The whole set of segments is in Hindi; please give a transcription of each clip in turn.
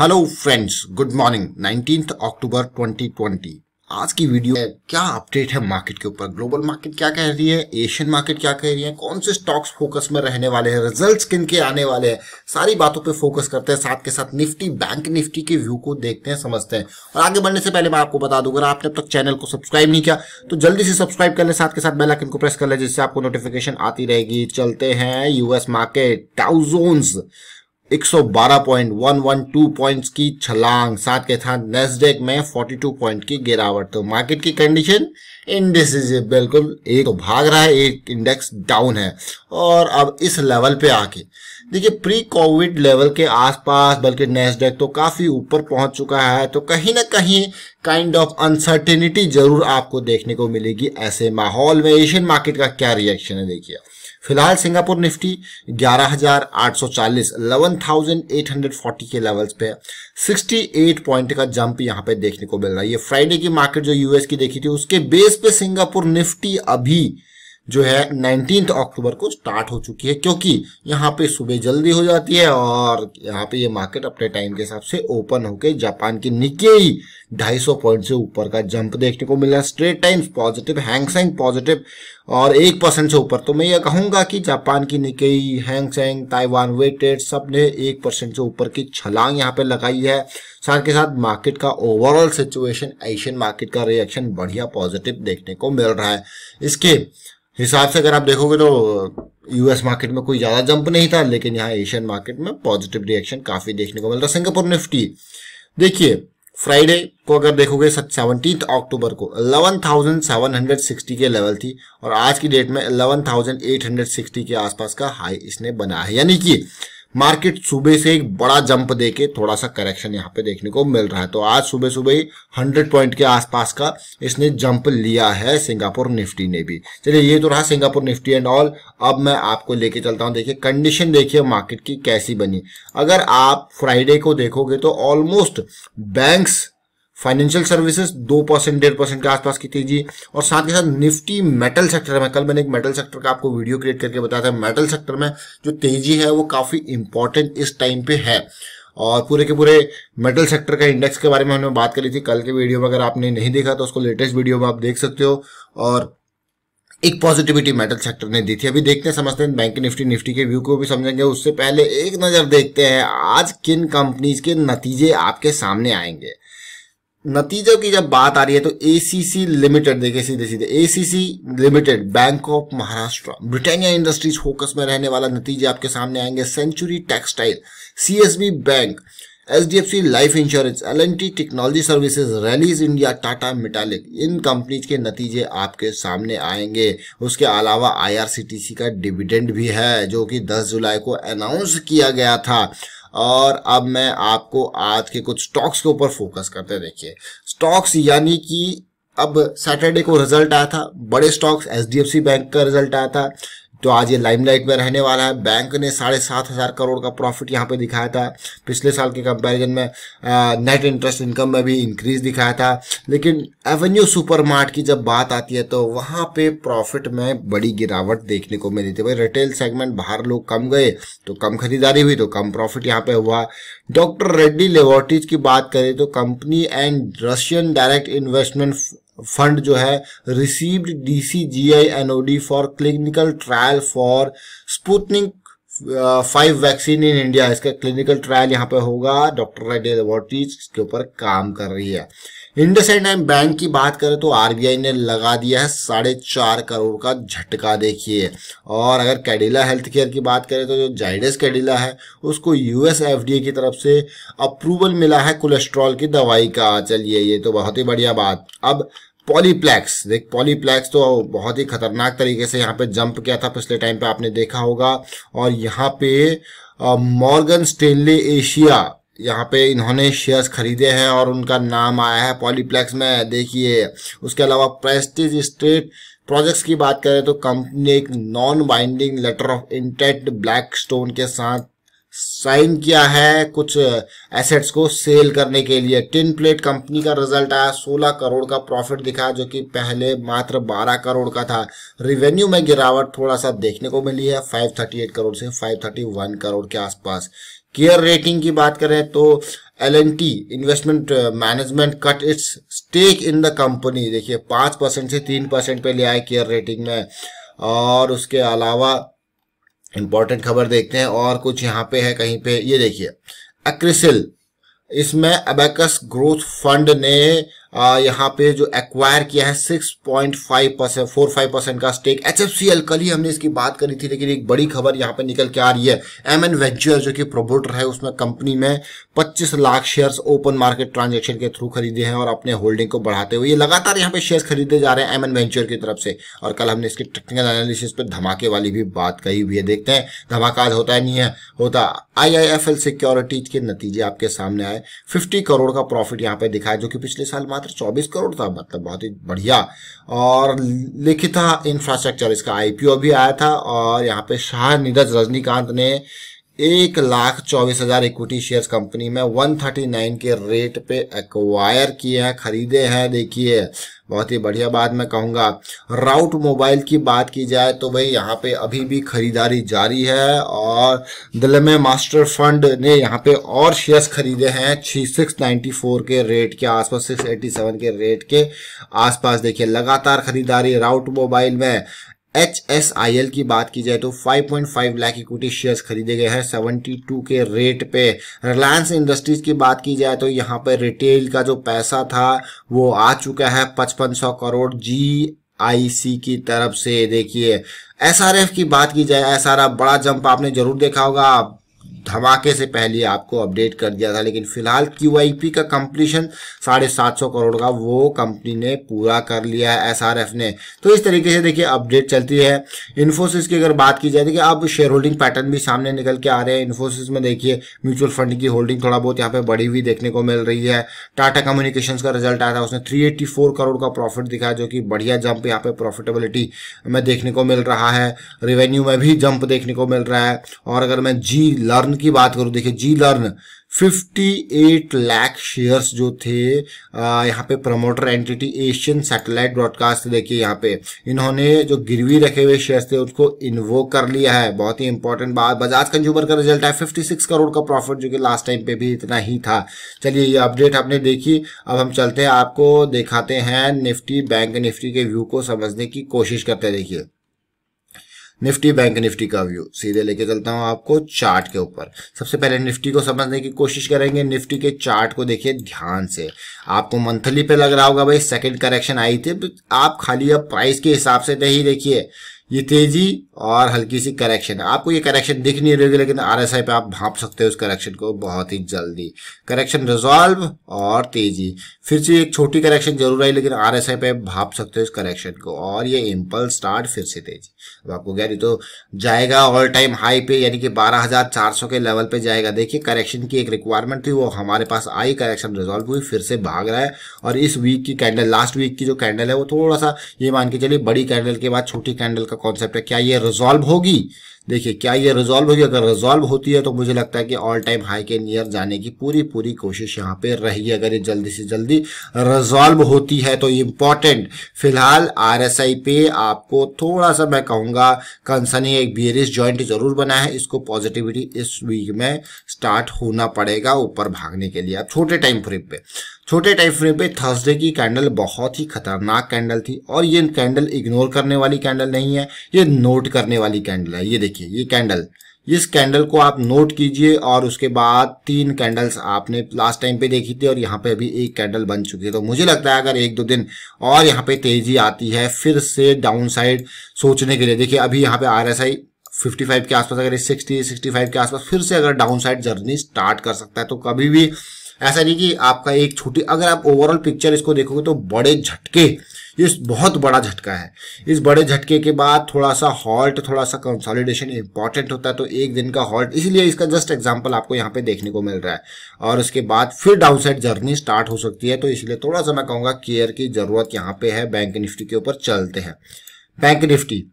hello friends good morning 19th October 2020 आज की वीडियो में क्या अपडेट है मार्केट के ऊपर ग्लोबल मार्केट क्या कह रही है एशियन मार्केट क्या कह रही है कौन से स्टॉक्स फोकस में रहने वाले हैं रिजल्ट्स किन के आने वाले हैं सारी बातों पे फोकस करते हैं साथ के साथ निफ्टी बैंक निफ्टी के व्यू को देखते हैं समझते हैं और आगे बढ़ने से पहले मैं आपको बता दूंगा अगर आपने अब तक चैनल को सब्सक्राइब नहीं किया तो जल्दी से सब्सक्राइब कर ले साथ के साथ बेलाइकन को प्रेस कर ले जिससे आपको नोटिफिकेशन आती रहेगी चलते हैं यूएस मार्केट टाउजोन्स 112.112 पॉइंट्स की छलांग साथ के साथ नेस्डेक में 42 पॉइंट की गिरावट तो मार्केट की कंडीशन इंडिसेसिव बिल्कुल एक तो भाग रहा है एक इंडेक्स डाउन है और अब इस लेवल पे आके देखिए प्री कोविड लेवल के आसपास बल्कि नेस्डेक तो काफ़ी ऊपर पहुंच चुका है तो कहीं ना कहीं काइंड ऑफ अनसर्टेनिटी जरूर आपको देखने को मिलेगी ऐसे माहौल में एशियन मार्केट का क्या रिएक्शन है देखिए फिलहाल सिंगापुर निफ्टी 11,840 11,840 के लेवल्स पे 68 पॉइंट का जंप यहां पे देखने को मिल रहा है ये फ्राइडे की मार्केट जो यूएस की देखी थी उसके बेस पे सिंगापुर निफ्टी अभी जो है नाइनटीन अक्टूबर को स्टार्ट हो चुकी है क्योंकि यहाँ पे सुबह जल्दी हो जाती है और यहाँ पे ये मार्केट अपने टाइम के हिसाब से ओपन होके जापान की ढाई सौ पॉइंट से ऊपर का जंप देखने को मिला Straits Times positive Hang Seng positive और एक परसेंट से ऊपर तो मैं ये कहूंगा कि जापान की निकेई हैंगसेंग ताइवान वेटेड सब ने एक परसेंट से ऊपर की छलांग यहाँ पे लगाई है साथ के साथ मार्केट का ओवरऑल सिचुएशन एशियन मार्केट का रिएक्शन बढ़िया पॉजिटिव देखने को मिल रहा है इसके हिसाब से अगर आप देखोगे तो यूएस uh, मार्केट में कोई ज़्यादा जंप नहीं था लेकिन यहाँ एशियन मार्केट में पॉजिटिव रिएक्शन काफ़ी देखने को मिल रहा सिंगापुर निफ्टी देखिए फ्राइडे को अगर देखोगे सेवनटीन अक्टूबर को 11,760 के लेवल थी और आज की डेट में 11,860 के आसपास का हाई इसने बना है यानी कि मार्केट सुबह से एक बड़ा जंप देके थोड़ा सा करेक्शन यहाँ पे देखने को मिल रहा है तो आज सुबह सुबह ही हंड्रेड पॉइंट के आसपास का इसने जंप लिया है सिंगापुर निफ्टी ने भी चलिए ये तो रहा सिंगापुर निफ्टी एंड ऑल अब मैं आपको लेके चलता हूँ देखिए कंडीशन देखिए मार्केट की कैसी बनी अगर आप फ्राइडे को देखोगे तो ऑलमोस्ट बैंक्स फाइनेंशियल सर्विसेज दो परसेंट डेढ़ परसेंट के आसपास की तेजी और साथ के साथ निफ्टी मेटल सेक्टर में कल मैंने एक मेटल सेक्टर का आपको वीडियो क्रिएट करके बताया था मेटल सेक्टर में जो तेजी है वो काफ़ी इंपॉर्टेंट इस टाइम पे है और पूरे के पूरे मेटल सेक्टर का इंडेक्स के बारे में हमने बात करी थी कल के वीडियो में अगर आपने नहीं देखा तो उसको लेटेस्ट वीडियो में आप देख सकते हो और एक पॉजिटिविटी मेटल सेक्टर ने दी थी अभी देखते हैं समझते हैं बैंक निफ्टी निफ्टी के व्यू को भी समझेंगे उससे पहले एक नज़र देखते हैं आज किन कंपनीज के नतीजे आपके सामने आएंगे नतीजों की जब बात आ रही है तो एसीसी लिमिटेड देखिए सीधे सीधे ACC limited bank of Maharashtra Britannia Industries focus में रहने वाला नतीजे आपके सामने आएंगे Century textile CSB bank HDFC life insurance L N T technology services Rallis India Tata Metaliks इन कंपनीज के नतीजे आपके सामने आएंगे उसके अलावा आईआरसीटीसी का डिविडेंड भी है जो कि 10 जुलाई को अनाउंस किया गया था और अब मैं आपको आज के कुछ स्टॉक्स के ऊपर फोकस करते देखिए स्टॉक्स यानी कि अब सैटरडे को रिजल्ट आया था बड़े स्टॉक्स एच बैंक का रिजल्ट आया था तो आज ये लाइमलाइट में रहने वाला है बैंक ने साढ़े सात हज़ार करोड़ का प्रॉफिट यहाँ पे दिखाया था पिछले साल के कंपैरिजन में नेट इंटरेस्ट इनकम में भी इंक्रीज दिखाया था लेकिन एवेन्यू सुपरमार्ट की जब बात आती है तो वहाँ पे प्रॉफिट में बड़ी गिरावट देखने को मिली थी भाई रिटेल सेगमेंट बाहर लोग कम गए तो कम खरीदारी हुई तो कम प्रॉफिट यहाँ पे हुआ डॉक्टर रेड्डी लेबोरेटरीज की बात करें तो company and Russian Direct Investment Fund जो है received N O D for clinical trial for Sputnik five vaccine in India इसका क्लिनिकल ट्रायल यहाँ पे होगा डॉक्टर रेड्डी लेबोरेटरीज इसके ऊपर काम कर रही है इंडसइंड एंड बैंक की बात करें तो आरबीआई ने लगा दिया है साढ़े चार करोड़ का झटका देखिए और अगर कैडिला हेल्थ केयर की बात करें तो जो जाइडस कैडिला है उसको यूएस एफडीए की तरफ से अप्रूवल मिला है कोलेस्ट्रॉल की दवाई का चलिए ये तो बहुत ही बढ़िया बात अब पॉलीप्लेक्स देख पॉलीप्लेक्स तो बहुत ही खतरनाक तरीके से यहाँ पे जंप किया था पिछले टाइम पे आपने देखा होगा और यहाँ पे मॉर्गन स्टेनले एशिया यहाँ पे इन्होंने शेयर्स खरीदे हैं और उनका नाम आया है पॉलीप्लेक्स में देखिए उसके अलावा प्रेस्टिज स्ट्रीट प्रोजेक्ट्स की बात करें तो कंपनी एक non binding letter of intent Blackstone के साथ साइन किया है कुछ एसेट्स को सेल करने के लिए टिन प्लेट कंपनी का रिजल्ट आया 16 करोड़ का प्रॉफिट दिखा जो कि पहले मात्र 12 करोड़ का था रिवेन्यू में गिरावट थोड़ा सा देखने को मिली है 538 करोड़ से 531 करोड़ के आसपास केयर रेटिंग की बात करें तो L N T investment management cut its stake in the company देखिए पांच परसेंट से तीन परसेंट पे ले आए केयर रेटिंग में और उसके अलावा इंपॉर्टेंट खबर देखते हैं और कुछ यहाँ पे है कहीं पे ये देखिए अक्रिसिल इसमें अबेकस ग्रोथ फंड ने यहाँ पे जो एक्वायर किया है 6.5 परसेंट फोर फाइव परसेंट का स्टेक एच कल ही हमने इसकी बात करी थी लेकिन एक बड़ी खबर यहाँ पे निकल के आ रही है एम एन वेंचर जो कि प्रोमोटर है उसमें कंपनी में 25 lakh shares open market transaction के थ्रू खरीदे हैं और अपने होल्डिंग को बढ़ाते हुए लगातार यहाँ पे शेयर खरीदे जा रहे हैं एम एन वेंचर की तरफ से और कल हमने इसके टेक्निकल एनालिसिस पर धमाके वाली भी बात कही हुई है देखते हैं धमाका होता है नहीं है होता I I F L securities के नतीजे आपके सामने आए फिफ्टी करोड़ का प्रॉफिट यहाँ पे दिखा है जो कि पिछले साल मात्र 24 करोड़ था मतलब बहुत ही बढ़िया और लिखित इंफ्रास्ट्रक्चर इसका आईपीओ भी आया था और यहाँ पे शाह नीरज रजनीकांत ने एक लाख चौबीस हजार इक्विटी शेयर कंपनी में 139 के रेट पे एक्वायर किए हैं खरीदे हैं देखिए बहुत ही बढ़िया बात मैं कहूंगा राउट मोबाइल की बात की जाए तो भाई यहाँ पे अभी भी खरीदारी जारी है और दिल में मास्टर फंड ने यहाँ पे और शेयर्स खरीदे हैं छी सिक्स नाइन्टी फोर के रेट के आसपास सिक्स एटी सेवन के रेट के आसपास देखिए लगातार खरीदारी राउट मोबाइल में एच एस आई एल की बात की जाए तो 5.5 लाख इक्विटी शेयर्स खरीदे गए हैं 72 के रेट पे रिलायंस इंडस्ट्रीज की बात की जाए तो यहाँ पर रिटेल का जो पैसा था वो आ चुका है 5500 करोड़ जी आईसी की तरफ से देखिए एसआरएफ की बात की जाए एसआरएफ बड़ा जंप आपने जरूर देखा होगा धमाके से पहले आपको अपडेट कर दिया था लेकिन फिलहाल क्यू का कंप्लीशन साढ़े सात सौ करोड़ का वो कंपनी ने पूरा कर लिया है एस ने तो इस तरीके से देखिए अपडेट चलती है इन्फोसिस की अगर बात की जाए देखिए अब शेयर होल्डिंग पैटर्न भी सामने निकल के आ रहे हैं इन्फोसिस में देखिए म्यूचुअल फंड की होल्डिंग थोड़ा बहुत यहाँ पे बढ़ी हुई देखने को मिल रही है टाटा कम्युनिकेशन का रिजल्ट आया था उसने थ्री करोड़ का प्रॉफिट दिखा जो कि बढ़िया जंप यहाँ पे प्रॉफिटेबिलिटी में देखने को मिल रहा है रेवेन्यू में भी जंप देखने को मिल रहा है और अगर मैं जी लर्न की बात करूं देखिए जी लर्न 58 लाख शेयर्स जो थे यहाँ पे promoter entity Asian Satellite Broadcast देखिए यहाँ पे इन्होंने जो गिरवी रखे हुए शेयर्स थे उसको इन्वो कर लिया है बहुत ही इंपॉर्टेंट बात बजाज कंज्यूमर का रिजल्ट है 56 करोड़ का प्रॉफिट जो कि लास्ट टाइम पे भी इतना ही था चलिए ये अपडेट आपने देखी अब हम चलते हैं आपको दिखाते हैं निफ्टी बैंक निफ्टी के व्यू को समझने की कोशिश करते देखिए निफ्टी बैंक निफ्टी का व्यू सीधे लेके चलता हूं आपको चार्ट के ऊपर सबसे पहले निफ्टी को समझने की कोशिश करेंगे निफ्टी के चार्ट को देखिए ध्यान से आपको मंथली पे लग रहा होगा भाई सेकंड करेक्शन आई थी आप खाली अब प्राइस के हिसाब से नहीं देखिए ये तेजी और हल्की सी करेक्शन है आपको ये करेक्शन दिख नहीं रही लेकिन आर एस आई पे आप भाप सकते हैं उस करेक्शन को बहुत ही जल्दी करेक्शन रिजॉल्व और तेजी फिर से एक छोटी करेक्शन जरूर आई लेकिन आर एस आई पे आप भाप सकते हो उस करेक्शन को और ये इम्पल्स स्टार्ट फिर से तेजी अब आपको कह रही तो जाएगा ऑल टाइम हाई पे यानी कि बारह हजार चार सौ के लेवल पे जाएगा देखिए करेक्शन की एक रिक्वायरमेंट थी वो हमारे पास आई करेक्शन रिजॉल्व हुई फिर से भाग रहा है और इस वीक की कैंडल लास्ट वीक की जो कैंडल है वो थोड़ा सा ये मान के चलिए बड़ी कैंडल के बाद छोटी कैंडल का कॉन्सेप्ट है क्या ये रिजॉल्व होगी देखिए क्या ये रिजॉल्व होगी अगर रिजॉल्व होती है तो मुझे लगता है कि ऑल टाइम हाई के नियर जाने की पूरी पूरी कोशिश यहाँ पे रही अगर ये जल्दी से जल्दी रिजॉल्व होती है तो इम्पॉर्टेंट फिलहाल आरएसआई पे आपको थोड़ा सा मैं कहूँगा कंसर्निंग एक बियरिस ज्वाइंट जरूर बना है इसको पॉजिटिविटी इस वीक में स्टार्ट होना पड़ेगा ऊपर भागने के लिए अब छोटे टाइम फ्रेम पे छोटे टाइम फ्रेम पे थर्सडे की कैंडल बहुत ही खतरनाक कैंडल थी और ये कैंडल इग्नोर करने वाली कैंडल नहीं है ये नोट करने वाली कैंडल है ये देखिए देखिए ये कैंडल इस कैंडल को आप नोट कीजिए और उसके बाद तीन कैंडल्स आपने लास्ट टाइम पे देखी थी और यहाँ पे अभी एक कैंडल बन चुकी है तो मुझे लगता है अगर एक दो दिन और यहाँ पे तेजी आती है फिर से डाउन साइड सोचने के लिए देखिए अभी यहाँ पे आर 55 के आसपास अगर 60 65 के आसपास फिर से अगर डाउन साइड जर्नी स्टार्ट कर सकता है तो कभी भी ऐसा नहीं कि आपका एक छोटी अगर आप ओवरऑल पिक्चर इसको देखोगे तो बड़े झटके ये बहुत बड़ा झटका है इस बड़े झटके के बाद थोड़ा सा हॉल्ट थोड़ा सा कंसोलिडेशन इंपॉर्टेंट होता है तो एक दिन का हॉल्ट इसलिए इसका जस्ट एग्जाम्पल आपको यहाँ पे देखने को मिल रहा है और उसके बाद फिर डाउनसाइड जर्नी स्टार्ट हो सकती है तो इसलिए थोड़ा सा मैं कहूँगा केयर की जरूरत यहाँ पे है बैंक निफ्टी के ऊपर चलते हैं बैंक निफ्टी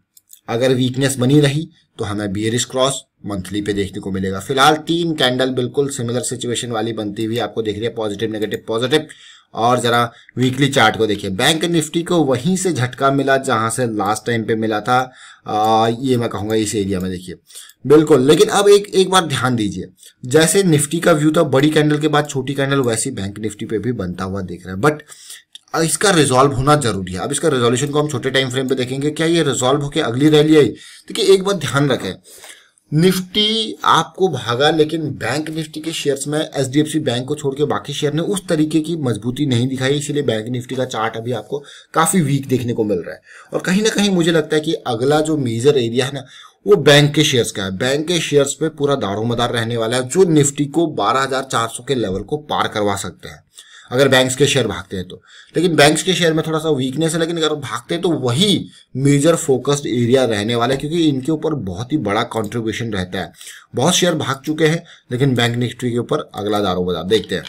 अगर वीकनेस बनी रही तो हमें बियरिस क्रॉस मंथली पे देखने को मिलेगा फिलहाल तीन कैंडल बिल्कुल सिमिलर सिचुएशन वाली बनती हुई आपको देख रही है पॉजिटिव नेगेटिव पॉजिटिव और जरा वीकली चार्ट को देखिए बैंक निफ्टी को वहीं से झटका मिला जहां से लास्ट टाइम पे मिला था आ, ये मैं कहूंगा इस एरिया में देखिए बिल्कुल लेकिन अब एक एक बार ध्यान दीजिए जैसे निफ्टी का व्यू था बड़ी कैंडल के बाद छोटी कैंडल वैसी बैंक निफ्टी पे भी बनता हुआ देख रहा है बट इसका रिजॉल्व होना जरूरी है अब इसका रेजोल्यूशन को हम छोटे टाइम फ्रेम पे देखेंगे क्या ये रिजॉल्व होकर अगली रैली आई देखिए एक बात ध्यान रखें निफ्टी आपको भागा लेकिन बैंक निफ्टी के शेयर्स में एच बैंक को छोड़ के बाकी शेयर ने उस तरीके की मजबूती नहीं दिखाई इसीलिए बैंक निफ्टी का चार्ट अभी आपको काफ़ी वीक देखने को मिल रहा है और कहीं ना कहीं मुझे लगता है कि अगला जो मेजर एरिया है ना वो बैंक के शेयर्स का है बैंक के शेयर्स पे पूरा दारोमदार रहने वाला है जो निफ्टी को बारह के लेवल को पार करवा सकते हैं अगर बैंक्स के शेयर भागते हैं तो लेकिन बैंक्स के शेयर में थोड़ा सा वीकनेस है लेकिन अगर भागते हैं तो वही मेजर फोकस्ड एरिया रहने वाला है क्योंकि इनके ऊपर बहुत ही बड़ा कॉन्ट्रीब्यूशन रहता है बहुत शेयर भाग चुके हैं लेकिन बैंक निफ्टी के ऊपर अगला दारोमदार देखते हैं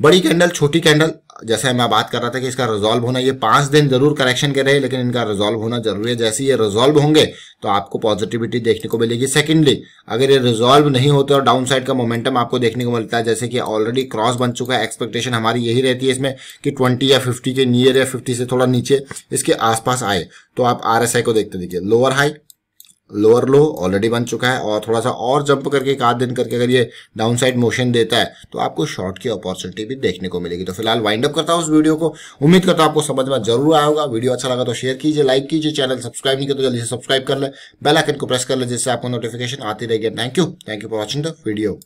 बड़ी कैंडल छोटी कैंडल जैसे मैं बात कर रहा था कि इसका रिजॉल्व होना ये पांच दिन जरूर करेक्शन के रहे लेकिन इनका रिजॉल्व होना जरूरी है जैसे ये रिजॉल्व होंगे तो आपको पॉजिटिविटी देखने को मिलेगी सेकेंडली अगर ये रिजॉल्व नहीं होते और डाउन साइड का मोमेंटम आपको देखने को मिलता है जैसे कि ऑलरेडी क्रॉस बन चुका है एक्सपेक्टेशन हमारी यही रहती है इसमें कि ट्वेंटी या फिफ्टी के नियर या फिफ्टी से थोड़ा नीचे इसके आसपास आए तो आप आर को देखते दीजिए lower high lower low already बन चुका है और थोड़ा सा और जंप करके एक आध दिन करके अगर ये डाउन साइड मोशन देता है तो आपको शॉर्ट की अपॉर्चुनिटी भी देखने को मिलेगी तो फिलहाल वाइंड अप करता हूँ उस वीडियो को उम्मीद करता हूँ आपको समझ में जरूर आया होगा वीडियो अच्छा लगा तो शेयर कीजिए लाइक कीजिए चैनल सब्सक्राइब नहीं किया तो जल्दी से सब्सक्राइब कर ले बेलाइकन को प्रेस कर ले जिससे आपको नोटिफिकेशन आती रहेगी thank you thank you for watching the video